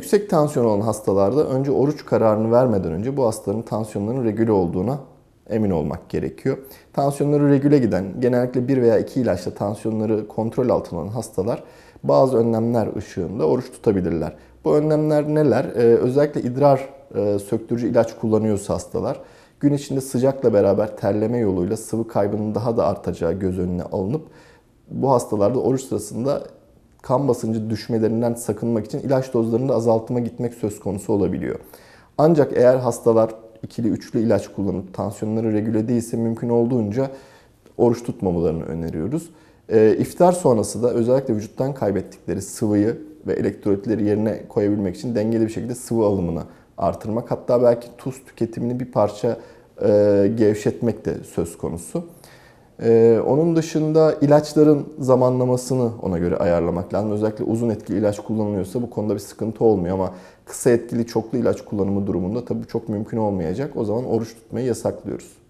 yüksek tansiyon olan hastalarda önce oruç kararını vermeden önce bu hastaların tansiyonlarının regüle olduğuna emin olmak gerekiyor. Tansiyonları regüle giden, genellikle bir veya iki ilaçla tansiyonları kontrol altına alan hastalar bazı önlemler ışığında oruç tutabilirler. Bu önlemler neler? Ee, özellikle idrar e, söktürücü ilaç kullanıyorsa hastalar, gün içinde sıcakla beraber terleme yoluyla sıvı kaybının daha da artacağı göz önüne alınıp bu hastalarda oruç sırasında kan basıncı düşmelerinden sakınmak için ilaç dozlarını da azaltıma gitmek söz konusu olabiliyor. Ancak eğer hastalar ikili üçlü ilaç kullanıp tansiyonları regüle değilse mümkün olduğunca oruç tutmamalarını öneriyoruz. Ee, iftar sonrası da özellikle vücuttan kaybettikleri sıvıyı ve elektrolitleri yerine koyabilmek için dengeli bir şekilde sıvı alımını artırmak hatta belki tuz tüketimini bir parça e, gevşetmek de söz konusu. Ee, onun dışında ilaçların zamanlamasını ona göre ayarlamak lazım. Özellikle uzun etkili ilaç kullanılıyorsa bu konuda bir sıkıntı olmuyor ama kısa etkili çoklu ilaç kullanımı durumunda tabii çok mümkün olmayacak. O zaman oruç tutmayı yasaklıyoruz.